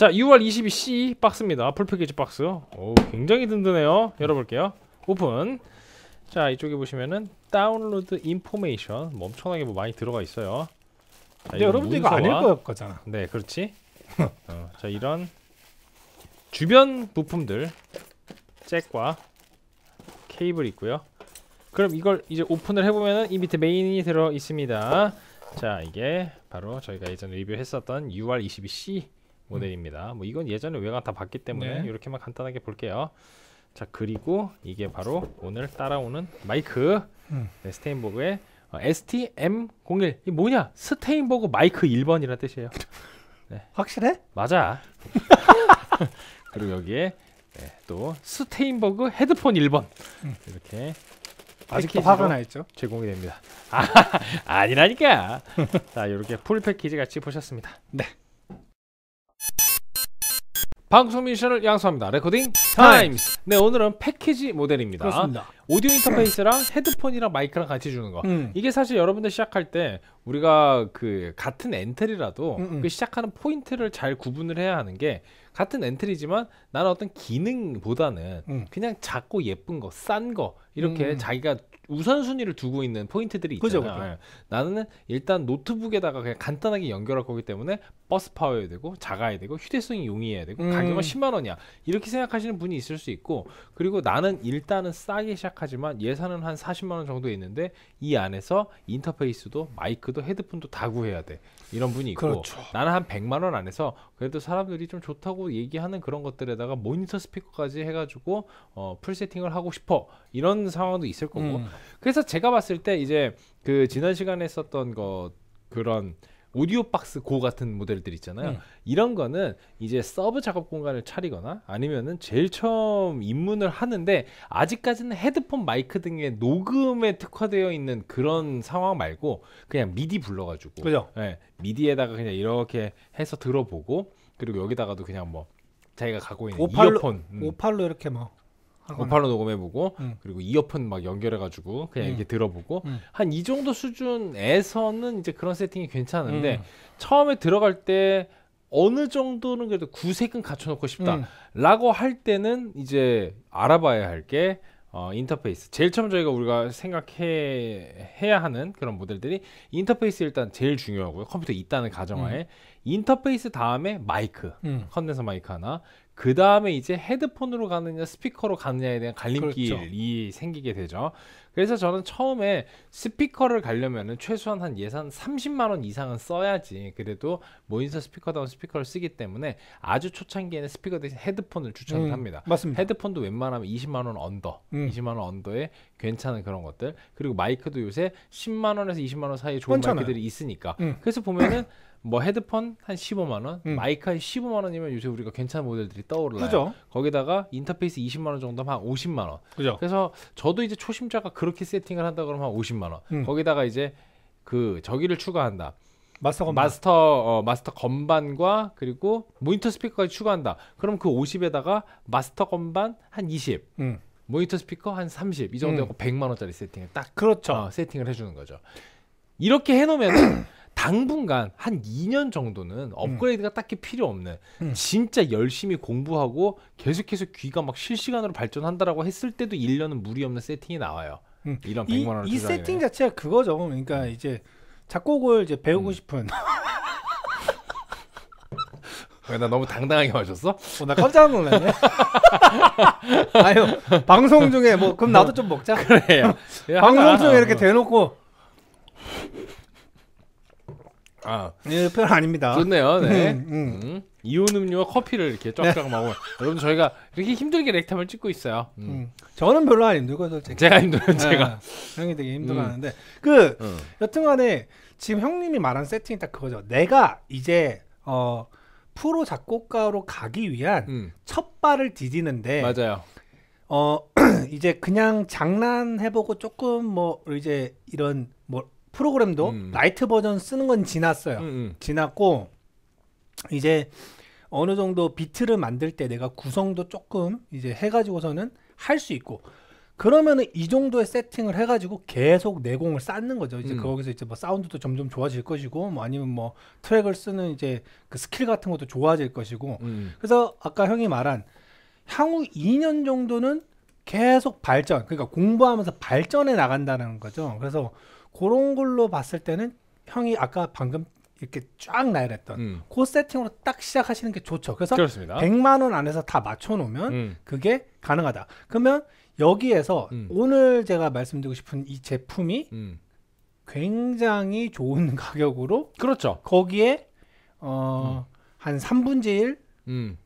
자 6월 22C 박스입니다 풀패키지 박스 오 굉장히 든든해요 열어볼게요 오픈 자 이쪽에 보시면은 다운로드 인포메이션 뭐 엄청나게 뭐 많이 들어가 있어요 자, 근데 여러분들 이거 아닐 거- 거잖아 네 그렇지 어, 자 이런 주변 부품들 잭과 케이블 있고요 그럼 이걸 이제 오픈을 해보면은 이 밑에 메인이 들어 있습니다 자 이게 바로 저희가 예전 리뷰했었던 UR22C 모델입니다. 뭐 이건 예전에 외관 다 봤기 때문에 네. 이렇게만 간단하게 볼게요. 자 그리고 이게 바로 오늘 따라오는 마이크 음. 네, 스테인버그의 어, STM01 이 뭐냐 스테인버그 마이크 1번이라는 뜻이에요. 네. 확실해? 맞아. 그리고 여기에 네, 또 스테인버그 헤드폰 1번 음. 이렇게 아직도 화가 나 있죠? 제공이 됩니다. 아, 아니라니까. 자 이렇게 풀 패키지 같이 보셨습니다. 네. 방송 미션을 양성합니다. 레코딩 타임스. 네, 오늘은 패키지 모델입니다. 그렇습니다. 오디오 인터페이스랑 헤드폰이랑 마이크랑 같이 주는 거. 음. 이게 사실 여러분들 시작할 때 우리가 그 같은 엔트리라도 음음. 음. 그 시작하는 포인트를 잘 구분을 해야 하는 게 같은 엔트리지만 나는 어떤 기능보다는 음. 그냥 작고 예쁜 거, 싼 거 이렇게 음. 자기가 우선순위를 두고 있는 포인트들이 있잖아요. 그죠, 그죠. 나는 일단 노트북에다가 그냥 간단하게 연결할 거기 때문에 버스 파워야 되고 작아야 되고 휴대성이 용이해야 되고 음. 가격은 10만 원이야 이렇게 생각하시는 분이 있을 수 있고 그리고 나는 일단은 싸게 시작하지만 예산은 한 40만 원 정도 있는데 이 안에서 인터페이스도 마이크도 헤드폰도 다 구해야 돼 이런 분이 있고 그렇죠. 나는 한 100만 원 안에서 그래도 사람들이 좀 좋다고 얘기하는 그런 것들에다가 모니터 스피커까지 해가지고 어, 풀 세팅을 하고 싶어 이런 상황도 있을 거고 음. 그래서 제가 봤을 때 이제 그 지난 시간에 썼던 거 그런 오디오 박스 고 같은 모델들 있잖아요. 음. 이런 거는 이제 서브 작업 공간을 차리거나 아니면은 제일 처음 입문을 하는데 아직까지는 헤드폰 마이크 등의 녹음에 특화되어 있는 그런 상황 말고 그냥 미디 불러가지고 그죠? 예, 미디에다가 그냥 이렇게 해서 들어보고 그리고 여기다가도 그냥 뭐 자기가 갖고 있는 오팔로, 이어폰 음. 오팔로 이렇게 막 뭐 아, 오팔로 녹음해보고 음. 그리고 이어폰 막 연결해가지고 그냥 음. 이렇게 들어보고 음. 한이 정도 수준에서는 이제 그런 세팅이 괜찮은데 음. 처음에 들어갈 때 어느 정도는 그래도 구색은 갖춰놓고 싶다라고 음. 할 때는 이제 알아봐야 할 게 어, 인터페이스. 제일 처음 저희가 우리가 생각해 해야 하는 그런 모델들이 인터페이스 일단 제일 중요하고요. 컴퓨터 있다는 가정하에 음. 인터페이스 다음에 마이크, 음. 컨덴서 마이크 하나, 그 다음에 이제 헤드폰으로 가느냐 스피커로 가느냐에 대한 갈림길이 그렇죠. 생기게 되죠. 그래서 저는 처음에 스피커를 가려면은 최소한 한 예산 30만 원 이상은 써야지 그래도 모니터 스피커다운 스피커를 쓰기 때문에 아주 초창기에는 스피커 대신 헤드폰을 추천을 음, 합니다. 맞습니다. 헤드폰도 웬만하면 20만 원 언더, 음. 20만 원 언더에 괜찮은 그런 것들 그리고 마이크도 요새 10만 원에서 20만 원 사이에 좋은 괜찮아요. 마이크들이 있으니까 음. 그래서 보면은 뭐 헤드폰 한 15만 원, 음. 마이크 한 15만 원이면 요새 우리가 괜찮은 모델들이 떠올라요. 그죠? 거기다가 인터페이스 20만 원 정도면 한 50만 원. 그죠? 그래서 저도 이제 초심자가 그렇게 세팅을 한다 그러면 한 50만 원. 음. 거기다가 이제 그 저기를 추가한다. 마스터 건반. 마스터 어, 마스터 건반과 그리고 모니터 스피커까지 추가한다. 그럼 그 50에다가 마스터 건반 한 20. 음. 모니터 스피커 한 30. 이 정도 음. 100만 원짜리 세팅을 딱 그렇죠. 어, 세팅을 해 주는 거죠. 이렇게 해 놓으면 당분간 한 2년 정도는 음. 업그레이드가 음. 딱히 필요 없는 음. 진짜 열심히 공부하고 계속해서 귀가 막 실시간으로 발전한다라고 했을 때도 1년은 무리 없는 세팅이 나와요. 음. 이런 100만 원. 이, 이 세팅 자체가 그거죠. 그러니까 음. 이제 작곡을 이제 배우고 음. 싶은. 나 너무 당당하게 맞셨어 어, 나 깜짝 놀랐네. 아유 방송 중에 뭐 그럼 나도 뭐, 좀 먹자. 그래요. 방송 중에 이렇게 어. 대놓고 아, 예, 별 아닙니다. 좋네요. 네. 음, 음. 음. 이온 음료와 커피를 이렇게 쫙쫙 네. 먹어. 여러분 저희가 이렇게 힘들게 렉탐을 찍고 있어요. 음. 음. 저는 별로 안 힘들고 솔직히. 제가 힘들어요. 네. 제가. 네, 형이 되게 힘들어하는데 음. 그 어. 여튼간에 지금 형님이 말한 세팅이 딱 그거죠. 내가 이제 어 프로 작곡가로 가기 위한 첫 발을 디디는데. 맞아요. 어 이제 그냥 장난해보고 조금 뭐 이제 이런 프로그램도 음. 라이트 버전 쓰는 건 지났어요. 음, 음. 지났고 이제 어느 정도 비트를 만들 때 내가 구성도 조금 이제 해가지고서는 할 수 있고 그러면은 이 정도의 세팅을 해가지고 계속 내공을 쌓는 거죠. 이제 음. 거기서 이제 뭐 사운드도 점점 좋아질 것이고, 뭐 아니면 뭐 트랙을 쓰는 이제 그 스킬 같은 것도 좋아질 것이고. 음. 음. 그래서 아까 형이 말한 향후 2년 정도는 계속 발전, 그러니까 공부하면서 발전해 나간다는 거죠. 그래서 그런 걸로 봤을 때는 형이 아까 방금 이렇게 쫙 나열했던 음. 그 세팅으로 딱 시작하시는 게 좋죠. 그래서 그렇습니다. 100만 원 안에서 다 맞춰 놓으면 음. 그게 가능하다. 그러면 여기에서 음. 오늘 제가 말씀드리고 싶은 이 제품이 음. 굉장히 좋은 가격으로 그렇죠. 거기에 어, 음. 한 3분의 1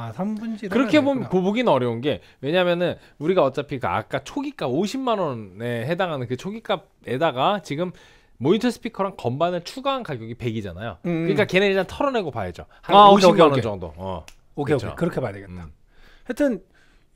아, 3분지 그렇게 보면 보기는 어려운 게 왜냐면은 우리가 어차피 그 아까 초기값 50만 원에 해당하는 그 초기값에다가 지금 모니터 스피커랑 건반을 추가한 가격이 100이잖아요. 음, 음. 그러니까 걔네 일단 털어내고 봐야죠. 한 아, 50만 오케이, 오케이. 원 정도. 어. 오케이, 그렇죠? 오케이. 그렇게 봐야 되겠다. 음. 하여튼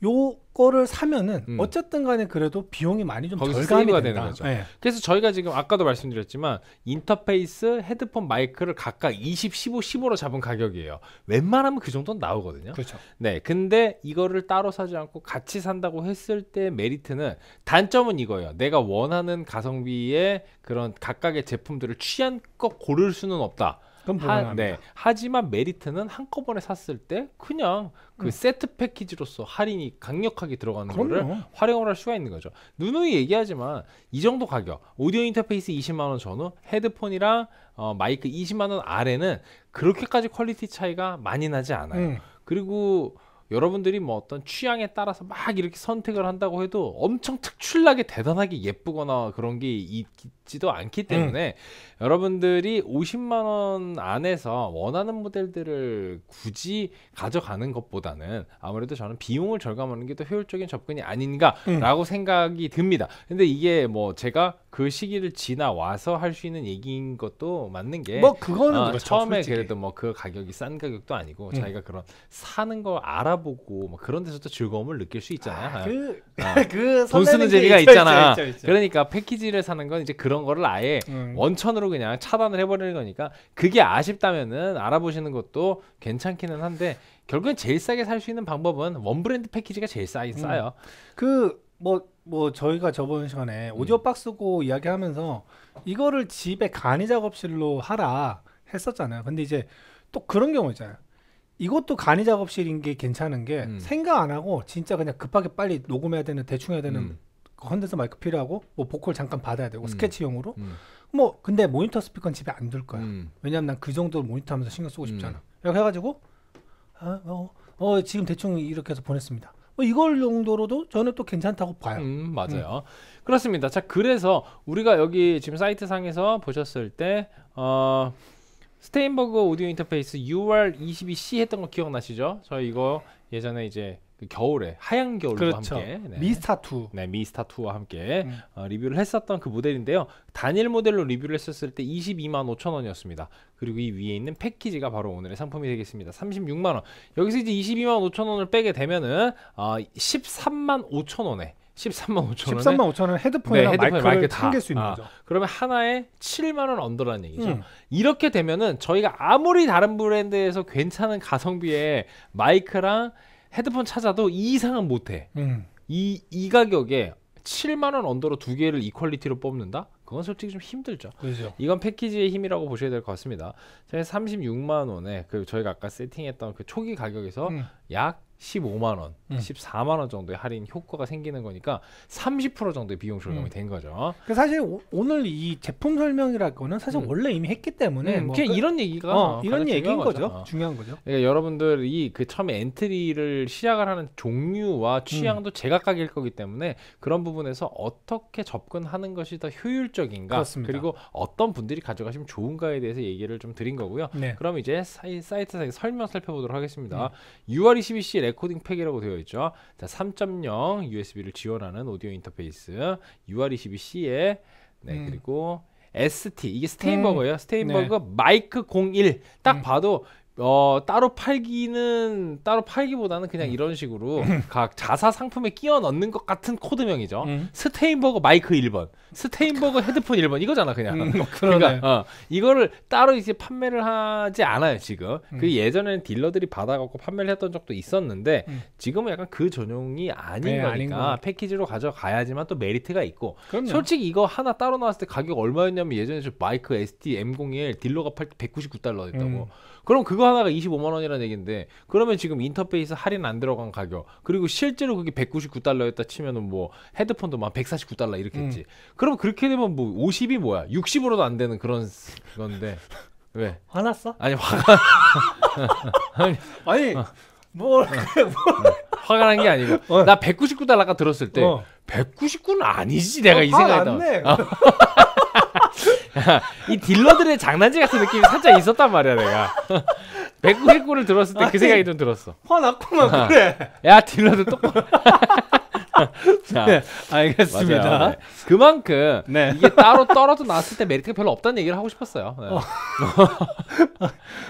요거를 사면은 음. 어쨌든 간에 그래도 비용이 많이 좀거 절감이 세이 되는 거죠. 네. 그래서 저희가 지금 아까도 말씀드렸지만 인터페이스, 헤드폰, 마이크를 각각 20, 15, 15로 잡은 가격이에요. 웬만하면 그 정도는 나오거든요. 그렇죠. 네. 근데 이거를 따로 사지 않고 같이 산다고 했을 때 메리트는 단점은 이거예요. 내가 원하는 가성비의 그런 각각의 제품들을 취한것 고를 수는 없다. 그건 하, 네. 하지만 메리트는 한꺼번에 샀을 때 그냥 그 음. 세트 패키지로서 할인이 강력하게 들어가는 그럼요. 거를 활용을 할 수가 있는 거죠. 누누이 얘기하지만 이 정도 가격 오디오 인터페이스 20만 원 전후 헤드폰이랑 어, 마이크 20만 원 아래는 그렇게까지 퀄리티 차이가 많이 나지 않아요. 음. 그리고 여러분들이 뭐 어떤 취향에 따라서 막 이렇게 선택을 한다고 해도 엄청 특출나게 대단하게 예쁘거나 그런 게 있지도 않기 음. 때문에 음. 여러분들이 50만 원 안에서 원하는 모델들을 굳이 가져가는 것보다는 아무래도 저는 비용을 절감하는 게 더 효율적인 접근이 아닌가라고 음. 생각이 듭니다. 근데 이게 뭐 제가 그 시기를 지나와서 할 수 있는 얘기인 것도 맞는 게 뭐 그거는 어, 그렇죠, 처음에 솔직히. 그래도 뭐 그 가격이 싼 가격도 아니고 음. 자기가 그런 사는 걸 알아보고 뭐 그런 데서도 즐거움을 느낄 수 있잖아요. 아, 그돈 아, 그, 어. 그 쓰는 그 재미가 있죠, 있잖아 있죠, 있죠, 그러니까 패키지를 사는 건 이제 그런 거를 아예 음. 원천으로 그냥 차단을 해버리는 거니까 그게 아쉽다면은 알아보시는 것도 괜찮기는 한데 결국엔 제일 싸게 살 수 있는 방법은 원 브랜드 패키지가 제일 싸긴 음. 싸요. 그뭐 뭐 저희가 저번 시간에 음. 오디오 박스고 이야기하면서 이거를 집에 간이 작업실로 하라 했었잖아요. 근데 이제 또 그런 경우 있잖아요. 이것도 간이 작업실인 게 괜찮은 게 음. 생각 안 하고 진짜 그냥 급하게 빨리 녹음해야 되는 대충 해야 되는 음. 컨덴서 마이크 필요하고 뭐 보컬 잠깐 받아야 되고 음. 스케치용으로 음. 뭐 근데 모니터 스피커는 집에 안 둘 거야. 음. 왜냐면 난 그 정도 모니터 하면서 신경 쓰고 싶잖아. 이렇게 해가지고 아, 어, 어, 지금 대충 이렇게 해서 보냈습니다. 뭐 이걸 정도로도 저는 또 괜찮다고 봐요. 음, 음. 맞아요. 음. 그렇습니다. 자, 그래서 우리가 여기 지금 사이트 상에서 보셨을 때 어, 스테인버그 오디오 인터페이스 UR22C 했던 거 기억나시죠? 저 이거 예전에 이제 겨울에 하얀 겨울과 그렇죠. 함께 네. 미스타 2. 네, 미스타 2와 함께 음. 어, 리뷰를 했었던 그 모델인데요. 단일 모델로 리뷰를 했었을 때 22만 5천 원이었습니다. 그리고 이 위에 있는 패키지가 바로 오늘의 상품이 되겠습니다. 36만 원. 여기서 이제 22만 5천 원을 빼게 되면은 어, 13만 5천 원에 13만 5천 원에 13만 5천 원 헤드폰이랑 네, 헤드폰, 마이크를 마이크 챙길 수 있는 아, 거죠. 그러면 하나에 7만 원 언더라는 얘기죠. 음. 이렇게 되면은 저희가 아무리 다른 브랜드에서 괜찮은 가성비의 마이크랑 헤드폰 찾아도 이 이상은 못해. 음. 이, 이 가격에 7만원 언더로 두 개를 이 퀄리티로 뽑는다? 그건 솔직히 좀 힘들죠. 그죠 이건 패키지의 힘이라고 보셔야 될 것 같습니다. 36만 원에 그 저희가 아까 세팅했던 그 초기 가격에서 음. 약 십오만 원, 음. 십사만원 정도의 할인 효과가 생기는 거니까 삼십 프로 정도의 비용 절감이 음. 된 거죠. 그 사실 오, 늘이 제품 설명이라 거는 사실 음. 원래 이미 했기 때문에 음, 뭐 그냥 그, 이런 얘기가 어, 이런 얘기인 거죠. 거죠. 어. 중요한 거죠. 어. 그러니까 여러분들이 그 처음에 엔트리를 시작을 하는 종류와 취향도 음. 제각각일 거기 때문에 그런 부분에서 어떻게 접근하는 것이 더 효율적인가 그렇습니다. 그리고 어떤 분들이 가져가시면 좋은가에 대해서 얘기를 좀 드린 거고요. 네. 그럼 이제 사이, 사이트상 설명 살펴보도록 하겠습니다. 6월 22일 레코딩 팩이라고 되어 있죠. 자, 3.0 USB를 지원하는 오디오 인터페이스 UR22C에 네, 음. 그리고 ST 이게 네. 스테인버거예요. 스테인버거 네. 마이크 01딱 음. 봐도 어 따로 팔기는 따로 팔기보다는 그냥 음. 이런 식으로 각 자사 상품에 끼워 넣는 것 같은 코드명이죠. 음. 스테인버거 마이크 1번, 스테인버거 헤드폰 1번 이거잖아 그냥. 음, 그러니까 어, 이거를 따로 이제 판매를 하지 않아요 지금. 음. 그 예전에는 딜러들이 받아갖고 판매를 했던 적도 있었는데 음. 지금은 약간 그 전용이 아닌 네, 거니까 아닌 패키지로 가져가야지만 또 메리트가 있고. 그럼요. 솔직히 이거 하나 따로 나왔을 때 가격 얼마였냐면 예전에 저 마이크 ST M01 딜러가 팔 199달러였다고. 음. 그럼 그거 이거 하나가 25만 원이라는 얘기인데 그러면 지금 인터페이스 할인 안 들어간 가격 그리고 실제로 그게 199달러였다 치면은 뭐 헤드폰도 막 149달러 이렇게 했지. 음. 그럼 그렇게 되면 뭐 50이 뭐야? 60으로도 안 되는 그런 건데. 왜? 화났어? 아니 화가 아니, 아니 어. 뭘, 뭐 뭘. 뭐 어. 화가 난 게 아니고 어. 나 199달러 아까 들었을 때 어. 199는 아니지 내가 어, 이 생각이 나. 이 딜러들의 장난질 같은 느낌이 살짝 있었단 말이야 내가 백구백구를 들었을 때 그 생각이 좀 들었어 화났구만 어. 그래 야 딜러들 똑바로 자, 네, 알겠습니다. 맞아요, 네. 그만큼 네. 이게 따로 떨어져 나왔을 때 메리트가 별로 없다는 얘기를 하고 싶었어요. 네. 어.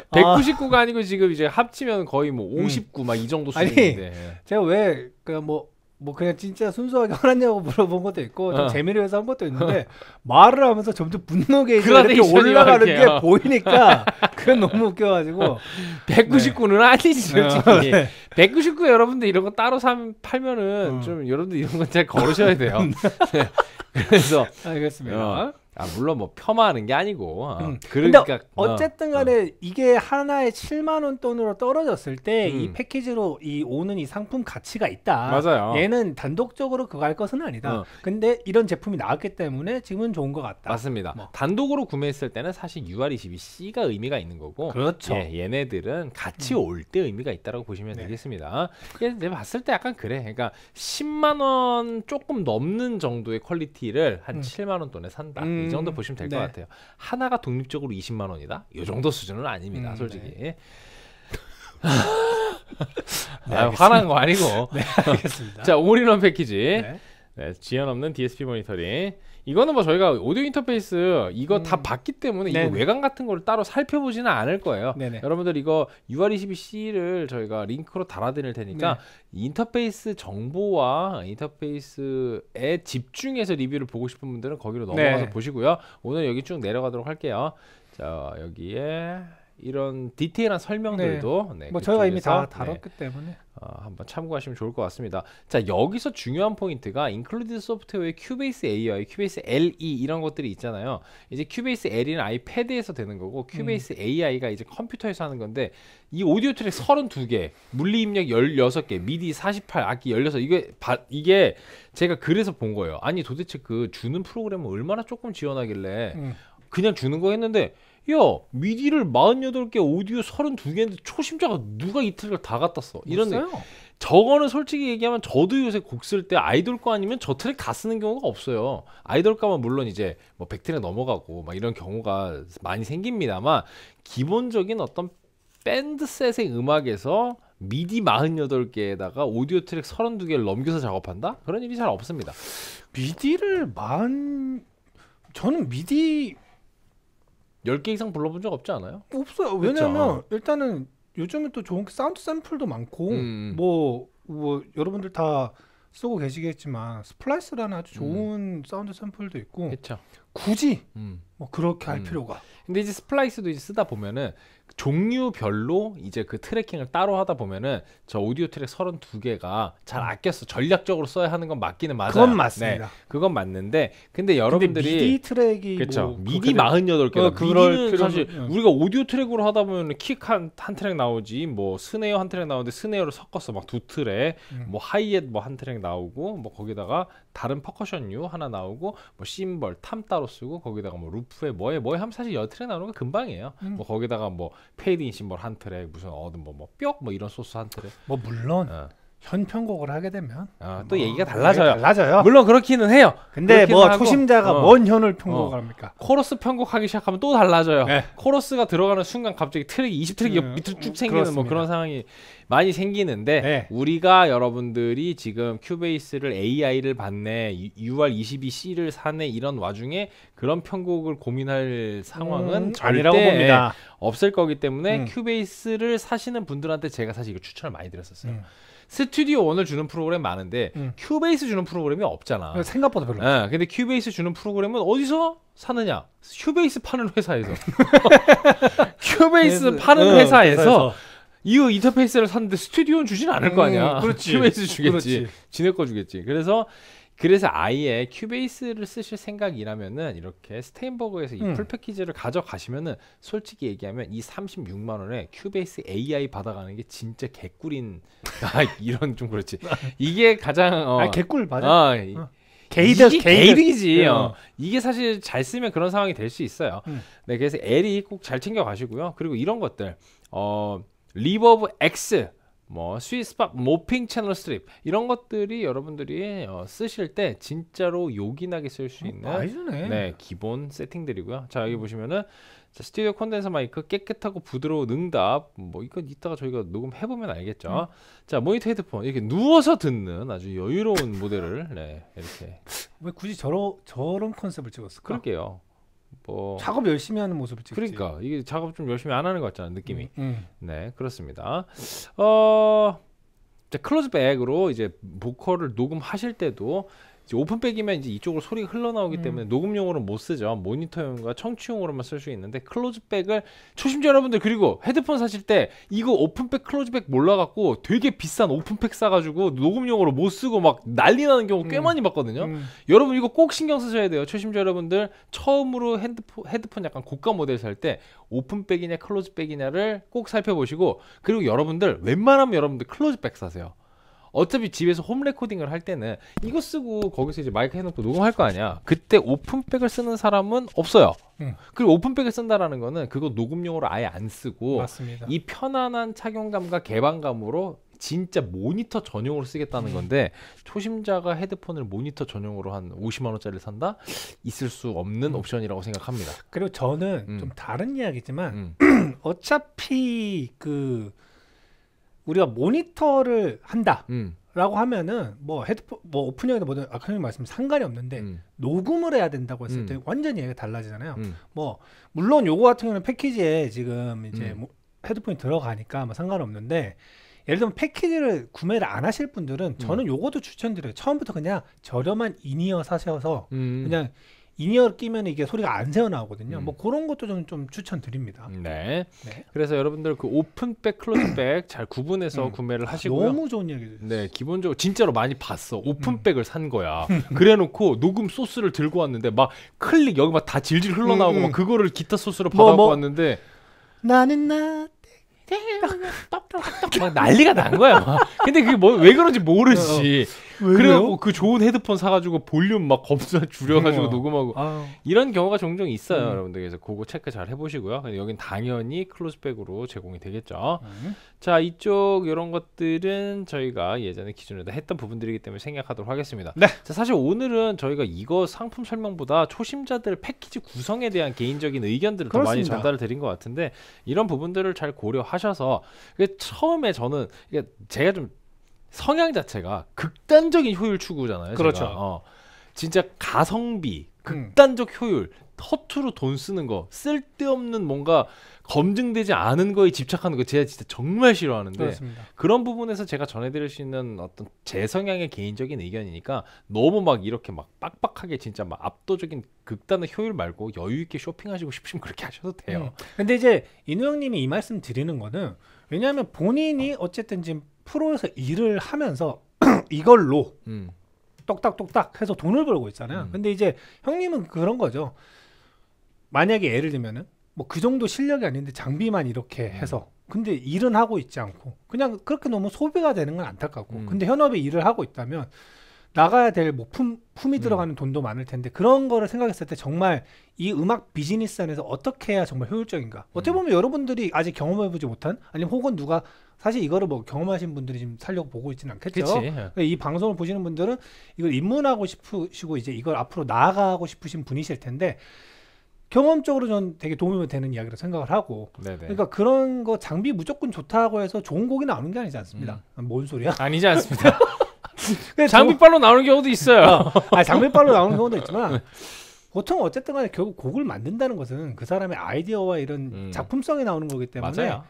199가 아니고 지금 이제 합치면 거의 뭐 59막이 음. 정도 수준인데. 제가 왜 그뭐 뭐 그냥 진짜 순수하게 화났냐고 물어본 것도 있고 어. 좀 재미를 위해서 한 것도 있는데 말을 하면서 점점 분노 게이지가 이렇게 올라가는 게 보이니까 그건 너무 웃겨가지고 199는 네. 아니지 어, 솔직히 네. 199 여러분들 이런 거 따로 사 팔면은 음. 좀 여러분들 이런 건잘 걸으셔야 돼요. 네. 그래서 알겠습니다. 어. 아 물론 뭐 폄하하는 게 아니고 아, 음. 그러니까 어, 어쨌든 어. 간에 어. 이게 하나에 7만 원 돈으로 떨어졌을 때이 음. 패키지로 이 오는 이 상품 가치가 있다 맞아요 얘는 단독적으로 그거 할 것은 아니다 어. 근데 이런 제품이 나왔기 때문에 지금은 좋은 것 같다 맞습니다 뭐. 단독으로 구매했을 때는 사실 UR22C가 의미가 있는 거고 그렇죠 예, 얘네들은 같이 음. 올때 의미가 있다고 보시면 네. 되겠습니다 예, 내가 봤을 때 약간 그래 그러니까 10만 원 조금 넘는 정도의 퀄리티를 한 음. 7만 원 돈에 산다 음. 이 정도 음, 보시면 될것 네. 같아요. 하나가 독립적으로 20만 원이다. 이 정도 수준은 아닙니다, 음, 솔직히. 네. 아, 네, 아, 화난 거 아니고. 네, 알겠습니다. 자, 올인원 패키지. 네. 네, 지연 없는 DSP 모니터링. 이거는 뭐 저희가 오디오 인터페이스 이거 음. 다 봤기 때문에 네네. 이거 외관 같은 거를 따로 살펴보지는 않을 거예요. 네네. 여러분들 이거 UR22C를 저희가 링크로 달아드릴 테니까 네. 인터페이스 정보와 인터페이스에 집중해서 리뷰를 보고 싶은 분들은 거기로 네. 넘어가서 네. 보시고요. 오늘 여기 쭉 내려가도록 할게요. 자 여기에 이런 디테일한 설명들도 네. 네, 뭐 저희가 이미 다 네, 다뤘기 네. 때문에 어, 한번 참고하시면 좋을 것 같습니다. 자 여기서 중요한 포인트가 인클루디드 소프트웨어의 큐베이스 AI, 큐베이스 LE 이런 것들이 있잖아요. 이제 큐베이스 LE는 아예 패드에서 되는 거고 큐베이스 음. AI가 이제 컴퓨터에서 하는 건데 이 오디오 트랙 32개, 물리 입력 16개, 미디 48, 악기 16 이게 바, 이게 제가 그래서 본 거예요. 아니 도대체 그 주는 프로그램을 얼마나 조금 지원하길래 음. 그냥 주는 거 했는데 야 미디를 48개 오디오 32개인데 초심자가 누가 이틀을 다 갖다 써 이런 데 저거는 솔직히 얘기하면 저도 요새 곡 쓸 때 아이돌 거 아니면 저 트랙 다 쓰는 경우가 없어요. 아이돌 가만 물론 이제 뭐 백트랙 넘어가고 막 이런 경우가 많이 생깁니다만 기본적인 어떤 밴드셋의 음악에서 미디 48개에다가 오디오 트랙 32개를 넘겨서 작업한다? 그런 일이 잘 없습니다. 미디를 만 저는 미디 10개 이상 불러본 적 없지 않아요? 없어요. 왜냐면 일단은 요즘은 또 좋은 사운드 샘플도 많고 음, 음. 뭐, 뭐 여러분들 다 쓰고 계시겠지만 스플라이스라는 아주 좋은 음. 사운드 샘플도 있고 그쵸. 굳이 음. 뭐 그렇게 할 음. 필요가 근데 이제 스플라이스도 이제 쓰다 보면은 종류별로 이제 그 트래킹을 따로 하다 보면은 저 오디오 트랙 32개가 잘 음. 아껴서 전략적으로 써야 하는 건 맞기는 맞아요. 그건 맞습니다. 네, 그건 맞는데 근데 여러분들이 근데 미디 트랙이 뭐 그렇뭐 미디 48개. 어, 그럴 사실 응. 네. 우리가 오디오 트랙으로 하다 보면 은 킥 한 한 트랙 나오지 뭐 스네어 한 트랙 나오는데 스네어를 섞어서 막 두 트랙 응. 음. 뭐 하이햇 뭐 한 트랙 나오고 뭐 거기다가 다른 퍼커션류 하나 나오고 뭐 심벌 탐 따로 쓰고 거기다가 뭐 루프에 뭐에 뭐에 하면 사실 여 트랙 나오는 건 금방이에요. 응. 음. 뭐 거기다가 뭐 페이드인 심벌 뭐 한 트랙 무슨 얻은 뭐뭐뿅뭐 뭐 이런 소스 한 트랙 뭐 물론 어. 현편곡을 하게 되면 아, 또 뭐, 얘기가 달라져요. 네, 달라져요. 물론 그렇기는 해요. 근데 뭐 하고, 초심자가 어. 뭔 현을 편곡합니까? 어. 코러스 편곡하기 시작하면 또 달라져요. 네. 코러스가 들어가는 순간 갑자기 트랙이 20트랙이 음, 밑으로 쭉 생기는 뭐 그런 상황이 많이 생기는데 네. 우리가 여러분들이 지금 큐베이스를 AI를 받네, 6월 22C를 사네 이런 와중에 그런 편곡을 고민할 상황은 음, 아니라고 봅니다. 없을 거기 때문에 음. 큐베이스를 사시는 분들한테 제가 사실 이거 추천을 많이 드렸었어요. 음. 스튜디오 원을 주는 프로그램 많은데 음. 큐베이스 주는 프로그램이 없잖아. 네, 생각보다 별로. 예, 근데 큐베이스 주는 프로그램은 어디서 사느냐? 큐베이스 파는 회사에서. 큐베이스 파는 응, 회사에서, 회사에서. 이 인터페이스를 샀는데 스튜디오는 주진 않을 거 아니야. 음, 그렇지. 큐베이스 주겠지. 그렇지. 지네 거 주겠지. 그래서 그래서 아예 큐베이스를 쓰실 생각이라면은 이렇게 스테인버거에서 이풀 음. 패키지를 가져가시면은 솔직히 얘기하면 이 36만 원에 큐베이스 AI 받아가는 게 진짜 개꿀인 아, 이런 좀 그렇지 이게 가장 어, 아 개꿀 맞아. 개 어, 이, 어. 이득이이득이지 네, 어. 어, 이게 사실 잘 쓰면 그런 상황이 될 수 있어요. 음. 네, 그래서 L이 꼭 잘 챙겨 가시고요. 그리고 이런 것들. 어, 리버브 X 뭐 스위스팝 모핑 채널 스트립 이런 것들이 여러분들이 어, 쓰실 때 진짜로 요긴하게 쓸수 어, 있는 어, 네 기본 세팅들이고요. 자 여기 보시면은 자, 스튜디오 콘덴서 마이크 깨끗하고 부드러운 응답 뭐 이건 이따가 저희가 녹음해 보면 알겠죠. 음. 자 모니터 헤드폰 이렇게 누워서 듣는 아주 여유로운 모델을 네 이렇게 왜 굳이 저러 저런 컨셉을 찍었을까? 그럴게요. 뭐 작업 열심히 하는 모습을 찍지. 그러니까 이게 작업 좀 열심히 안 하는 것 같잖아 느낌이. 음, 음. 네 그렇습니다. 어. 클로즈백으로 이제 보컬을 녹음하실 때도 이제 오픈백이면 이제 이쪽으로 소리가 흘러나오기 음. 때문에 녹음용으로는 못 쓰죠. 모니터용과 청취용으로만 쓸 수 있는데 클로즈백을 초심자 여러분들 그리고 헤드폰 사실 때 이거 오픈백 클로즈백 몰라갖고 되게 비싼 오픈백 사가지고 녹음용으로 못 쓰고 막 난리 나는 경우 꽤 음. 많이 봤거든요. 음. 여러분 이거 꼭 신경 쓰셔야 돼요. 초심자 여러분들 처음으로 핸드폰, 헤드폰 약간 고가 모델 살 때 오픈백이냐 클로즈백이냐를 꼭 살펴보시고 그리고 여러분들 웬만하면 여러분들 클로즈백 사세요. 어차피 집에서 홈 레코딩을 할 때는 이거 쓰고 거기서 이제 마이크 해놓고 녹음할 거 아니야. 그때 오픈백을 쓰는 사람은 없어요. 음. 그리고 오픈백을 쓴다라는 거는 그거 녹음용으로 아예 안 쓰고 맞습니다. 이 편안한 착용감과 개방감으로 진짜 모니터 전용으로 쓰겠다는 음. 건데 초심자가 헤드폰을 모니터 전용으로 한 50만 원짜리를 산다 있을 수 없는 음. 옵션이라고 생각합니다. 그리고 저는 음. 좀 다른 이야기지만 음. 어차피 그 우리가 모니터를 한다. 라고 음. 하면은 뭐 헤드폰 뭐 오픈형이나 뭐든 아까 형님 말씀 상관이 없는데 음. 녹음을 해야 된다고 했을 음. 때 음. 완전히 얘기가 달라지잖아요. 뭐 물론 요거 같은 경우는 패키지에 지금 이제 뭐 헤드폰이 들어가니까 뭐 상관없는데 예를 들면 패키지를 구매를 안 하실 분들은 저는 요것도 추천드려요. 처음부터 그냥 저렴한 인이어 사셔서 그냥 인이어 끼면 이게 소리가 안 새어나오거든요. 뭐 음. 뭐 그런 것도 좀, 좀 추천드립니다. 네. 네. 그래서 여러분들 그 오픈백, 클로즈백 잘 구분해서 음. 구매를 아, 하시고요. 너무 좋은 얘기죠. 네, 기본적으로 진짜로 많이 봤어. 오픈백을 음. 산 거야. 음. 그래놓고 녹음 소스를 들고 왔는데 막 클릭 여기 막 다 질질 흘러나오고 음, 음. 막 그거를 기타 소스로 뭐, 받아갖고 뭐, 뭐. 왔는데 나는 나막 난리가 난 거야. 근데 그게 뭐, 왜 그런지 모르지. 어, 어. 그리고그 좋은 헤드폰 사가지고 볼륨 막 겁나 줄여가지고 녹음하고 아유. 이런 경우가 종종 있어요, 음. 여러분들. 그래서 그거 체크 잘 해보시고요. 근데 여긴 당연히 클로즈백으로 제공이 되겠죠. 음. 자, 이쪽 이런 것들은 저희가 예전에 기준으로 했던 부분들이기 때문에 생략하도록 하겠습니다. 네. 자, 사실 오늘은 저희가 이거 상품 설명보다 초심자들 패키지 구성에 대한 개인적인 의견들을 그렇습니다. 더 많이 전달을 드린 것 같은데 이런 부분들을 잘 고려하셔서 처음에 저는 제가 좀 성향 자체가 극단적인 효율 추구잖아요. 그렇죠. 어. 진짜 가성비, 음. 극단적 음. 효율, 허투루 돈 쓰는 거, 쓸데없는 뭔가 검증되지 않은 거에 집착하는 거 제가 진짜 정말 싫어하는데 그렇습니다. 그런 부분에서 제가 전해드릴 수 있는 어떤 제 성향의 개인적인 의견이니까 너무 막 이렇게 막 빡빡하게 진짜 막 압도적인 극단의 효율 말고 여유 있게 쇼핑하시고 싶으면 시 그렇게 하셔도 돼요. 음. 근데 이제 인우 형님이 이 말씀 드리는 거는 왜냐하면 본인이 어. 어쨌든 지금 프로에서 일을 하면서 이걸로 음. 똑딱똑딱 해서 돈을 벌고 있잖아요. 음. 근데 이제 형님은 그런 거죠. 만약에 예를 들면은 뭐 그 정도 실력이 아닌데 장비만 이렇게 음. 해서 근데 일은 하고 있지 않고 그냥 그렇게 너무 소비가 되는 건 안타깝고 음. 근데 현업에 일을 하고 있다면 나가야 될뭐 품, 품이 음. 들어가는 돈도 많을 텐데 그런 거를 생각했을 때 정말 이 음악 비즈니스 안에서 어떻게 해야 정말 효율적인가 어떻게 음. 보면 여러분들이 아직 경험해보지 못한 아니면 혹은 누가 사실 이거를 뭐 경험하신 분들이 지금 살려고 보고 있지는 않겠죠 그치. 예. 그러니까 이 방송을 보시는 분들은 이걸 입문하고 싶으시고 이제 이걸 앞으로 나아가고 싶으신 분이실 텐데 경험적으로 전 되게 도움이 되는 이야기로 생각을 하고 네네. 그러니까 그런 거 장비 무조건 좋다고 해서 좋은 곡이 나오는 게 아니지 않습니다 음. 뭔 소리야 아니지 않습니다 장비빨로 나오는 경우도 있어요. 어, 아 장비빨로 나오는 경우도 있지만 보통 어쨌든 간에 결국 곡을 만든다는 것은 그 사람의 아이디어와 이런 음. 작품성이 나오는 거기 때문에 맞아요.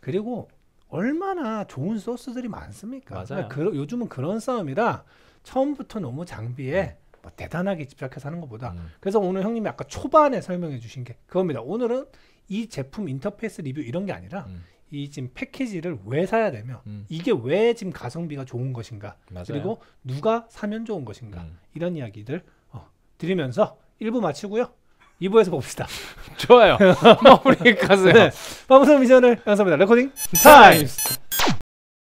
그리고 얼마나 좋은 소스들이 많습니까? 그러니까 맞아요. 그 요즘은 그런 싸움이라 처음부터 너무 장비에 음. 뭐 대단하게 집착해서 하는 것보다 음. 그래서 오늘 형님이 아까 초반에 설명해 주신 게 그겁니다. 오늘은 이 제품 인터페이스 리뷰 이런 게 아니라 음. 이 지금 패키지를 왜 사야 되며 음. 이게 왜 지금 가성비가 좋은 것인가 맞아요. 그리고 누가 사면 좋은 것인가 음. 이런 이야기들 어, 드리면서 1부 마치고요. 2부에서 봅시다. 좋아요. 마무리 가세요. 네. 마무 미션을 연습합니다. 레코딩 타임